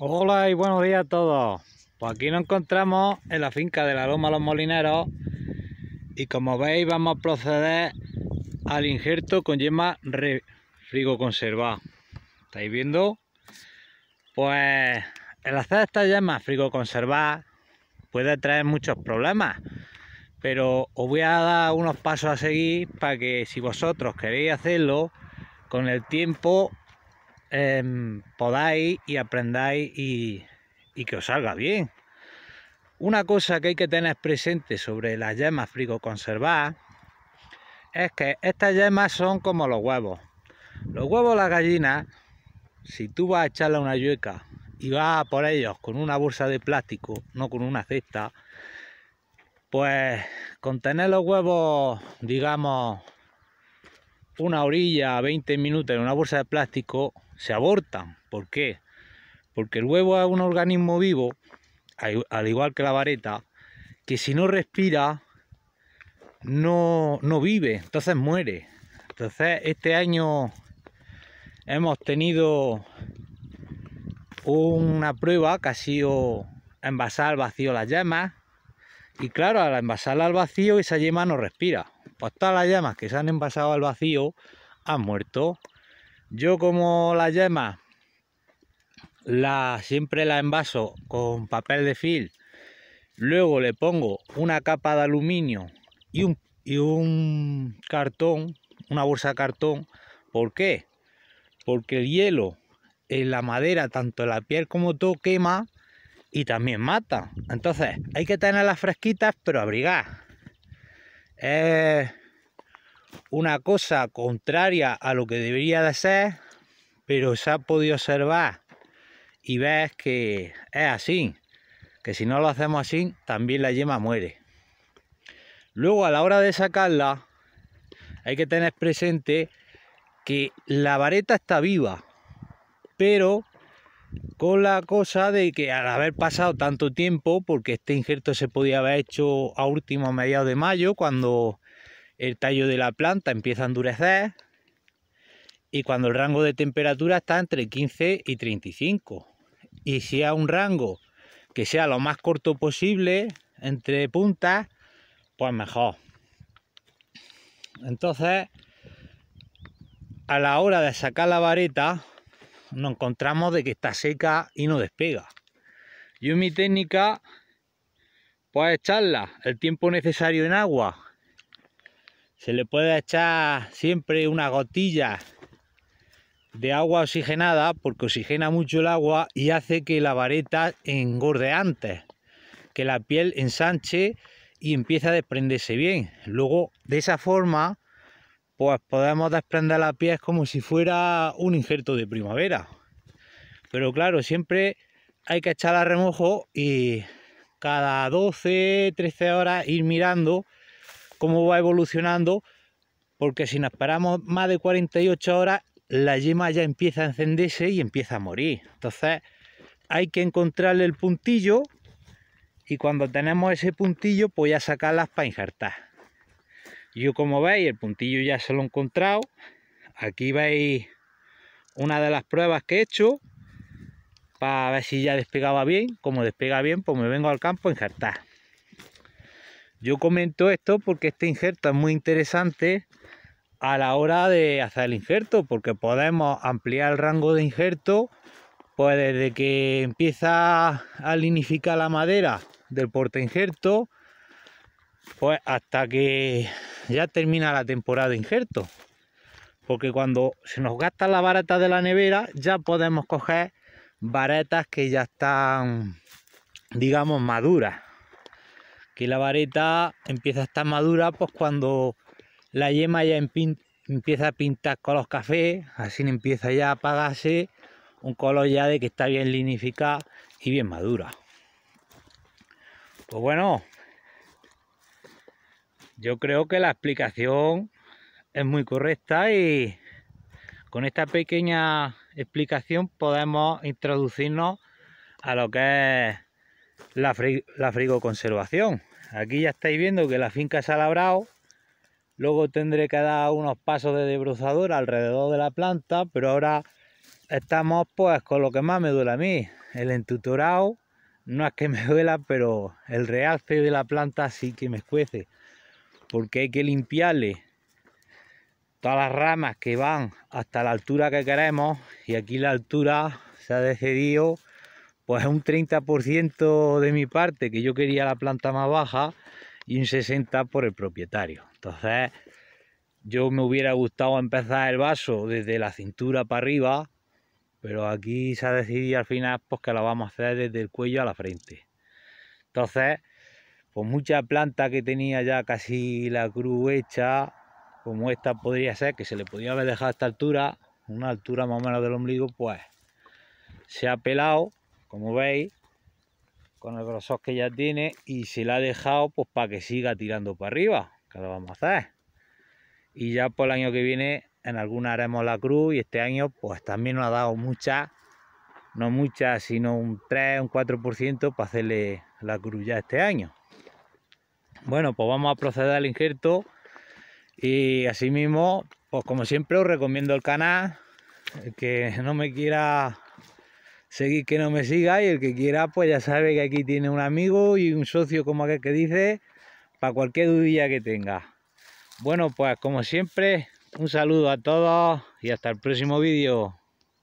Hola y buenos días a todos. Pues aquí nos encontramos en la finca de la Loma Los Molineros y como veis vamos a proceder al injerto con yema frigo conservada. ¿Estáis viendo? Pues el hacer esta yema frigo conservada puede traer muchos problemas, pero os voy a dar unos pasos a seguir para que si vosotros queréis hacerlo, con el tiempo Em, podáis y aprendáis y, que os salga bien. Una cosa que hay que tener presente sobre las yemas conservadas es que estas yemas son como los huevos. Los huevos de la gallina, si tú vas a echarle una yueca y vas por ellos con una bolsa de plástico, no con una cesta, pues con tener los huevos, digamos, una orilla, 20 minutos en una bolsa de plástico, se abortan. ¿Por qué? Porque el huevo es un organismo vivo, al igual que la vareta, que si no respira, no, no vive, entonces muere. Entonces este año hemos tenido una prueba que ha sido envasar al vacío las llamas y claro, al envasarla al vacío esa yema no respira. Pues todas las llamas que se han envasado al vacío han muerto. Yo como la yema, la, siempre la envaso con papel de fil, luego le pongo una capa de aluminio y un, un cartón, una bolsa de cartón. ¿Por qué? Porque el hielo en la madera, tanto la piel como todo, quema y también mata. Entonces, hay que tenerlas fresquitas, pero abrigar. Eh, una cosa contraria a lo que debería de ser, pero se ha podido observar y ves que es así, que si no lo hacemos así, también la yema muere. Luego a la hora de sacarla, hay que tener presente que la vareta está viva, pero con la cosa de que al haber pasado tanto tiempo, porque este injerto se podía haber hecho a último mediados de mayo, cuando el tallo de la planta empieza a endurecer y cuando el rango de temperatura está entre 15 y 35. Y si a un rango que sea lo más corto posible entre puntas, pues mejor. Entonces, a la hora de sacar la vareta, nos encontramos de que está seca y no despega. Yo mi técnica, pues echarla el tiempo necesario en agua se le puede echar siempre una gotilla de agua oxigenada porque oxigena mucho el agua y hace que la vareta engorde antes, que la piel ensanche y empieza a desprenderse bien. Luego, de esa forma, pues podemos desprender la piel como si fuera un injerto de primavera. Pero claro, siempre hay que echar a remojo y cada 12, 13 horas ir mirando cómo va evolucionando, porque si nos paramos más de 48 horas, la yema ya empieza a encenderse y empieza a morir. Entonces hay que encontrarle el puntillo y cuando tenemos ese puntillo, pues ya sacarlas para injertar. Yo como veis, el puntillo ya se lo he encontrado. Aquí veis una de las pruebas que he hecho para ver si ya despegaba bien. Como despega bien, pues me vengo al campo a injertar. Yo comento esto porque este injerto es muy interesante a la hora de hacer el injerto, porque podemos ampliar el rango de injerto, pues desde que empieza a linificar la madera del porte injerto, pues hasta que ya termina la temporada de injerto. Porque cuando se nos gasta la varetas de la nevera, ya podemos coger varetas que ya están, digamos, maduras que la vareta empieza a estar madura pues cuando la yema ya empieza a pintar con los cafés así empieza ya a apagarse un color ya de que está bien linificada y bien madura. Pues bueno, yo creo que la explicación es muy correcta y con esta pequeña explicación podemos introducirnos a lo que es la, la frigoconservación aquí ya estáis viendo que la finca se ha labrado. Luego tendré que dar unos pasos de desbrozadora alrededor de la planta, pero ahora estamos pues con lo que más me duele a mí, el entutorado. No es que me duela, pero el realce de la planta sí que me escuece, porque hay que limpiarle todas las ramas que van hasta la altura que queremos y aquí la altura se ha decidido pues un 30% de mi parte, que yo quería la planta más baja, y un 60% por el propietario. Entonces, yo me hubiera gustado empezar el vaso desde la cintura para arriba, pero aquí se ha decidido al final pues, que la vamos a hacer desde el cuello a la frente. Entonces, pues mucha planta que tenía ya casi la cruz hecha, como esta podría ser, que se le podía haber dejado a esta altura, una altura más o menos del ombligo, pues se ha pelado como veis, con el grosor que ya tiene y se la ha dejado pues para que siga tirando para arriba, que lo vamos a hacer. Y ya por pues, el año que viene en alguna haremos la cruz y este año pues también nos ha dado mucha no mucha sino un 3, un 4% para hacerle la cruz ya este año. Bueno, pues vamos a proceder al injerto y mismo pues como siempre os recomiendo el canal, el que no me quiera seguir que no me siga y el que quiera, pues ya sabe que aquí tiene un amigo y un socio como aquel que dice, para cualquier dudilla que tenga. Bueno, pues como siempre, un saludo a todos y hasta el próximo vídeo.